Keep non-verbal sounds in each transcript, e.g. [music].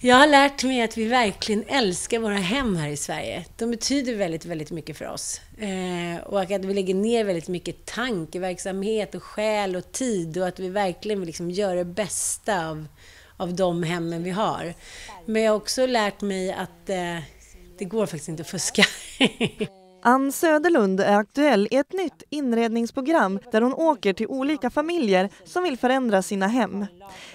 Jag har lärt mig att vi verkligen älskar våra hem här i Sverige. De betyder väldigt, väldigt mycket för oss. Eh, och att vi lägger ner väldigt mycket tankeverksamhet och själ och tid och att vi verkligen vill liksom göra det bästa av, av de hemmen vi har. Men jag har också lärt mig att eh, det går faktiskt inte att fuska. [laughs] Ann Söderlund är aktuell i ett nytt inredningsprogram där hon åker till olika familjer som vill förändra sina hem.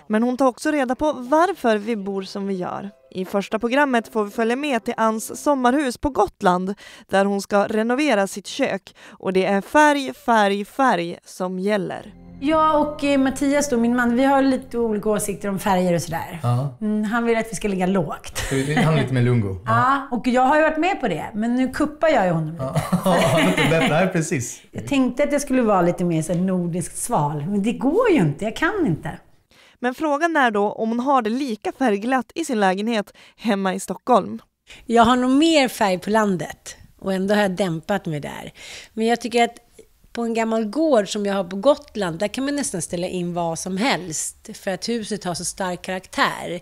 Men hon tar också reda på varför vi bor som vi gör. I första programmet får vi följa med till Anns sommarhus på Gotland där hon ska renovera sitt kök och det är färg, färg, färg som gäller. Jag och eh, Mattias, då, min man, vi har lite olika åsikter om färger och sådär. Mm, han vill att vi ska ligga lågt. Han är lite mer lungo. Ja. och jag har ju varit med på det, men nu kuppar jag ju honom [laughs] lite. precis. Jag tänkte att jag skulle vara lite mer så nordiskt sval, men det går ju inte. Jag kan inte. Men frågan är då om hon har det lika färgglatt i sin lägenhet hemma i Stockholm. Jag har nog mer färg på landet och ändå har jag dämpat mig där. Men jag tycker att på en gammal gård som jag har på Gotland, där kan man nästan ställa in vad som helst för att huset har så stark karaktär.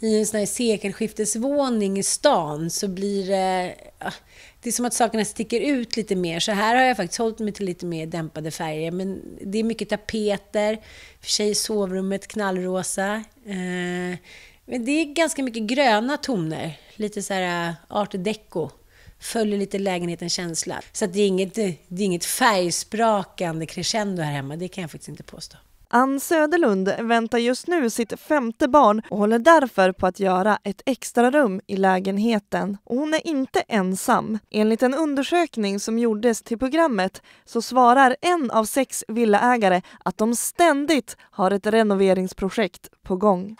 I en sån här sekelskiftesvåning i stan så blir det... Det är som att sakerna sticker ut lite mer. Så här har jag faktiskt hållit mig till lite mer dämpade färger. Men det är mycket tapeter, för sig är sovrummet knallrosa. Eh, men det är ganska mycket gröna toner, lite så här eh, art deco följer lite lägenhetens känsla. Så det, är inget, det är inget färgsprakande crescendo här hemma, det kan jag faktiskt inte påstå. Ann Söderlund väntar just nu sitt femte barn och håller därför på att göra ett extra rum i lägenheten. Och hon är inte ensam. Enligt en undersökning som gjordes till programmet så svarar en av sex villaägare att de ständigt har ett renoveringsprojekt på gång.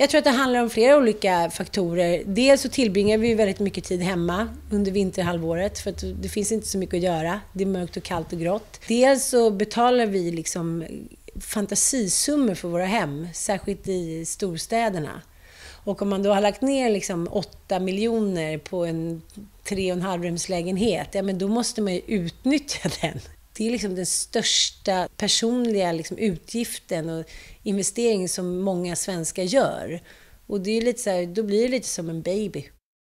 Jag tror att det handlar om flera olika faktorer. Dels så tillbringar vi väldigt mycket tid hemma under vinterhalvåret för att det finns inte så mycket att göra. Det är mörkt och kallt och grått. Dels så betalar vi liksom fantasisummor för våra hem, särskilt i storstäderna. Och om man då har lagt ner liksom 8 miljoner på en tre och en halv rumslägenhet, ja men då måste man ju utnyttja [laughs] den det är liksom den största personliga liksom utgiften och investeringen som många svenskar gör. Och det är lite så här, då blir det lite som en baby.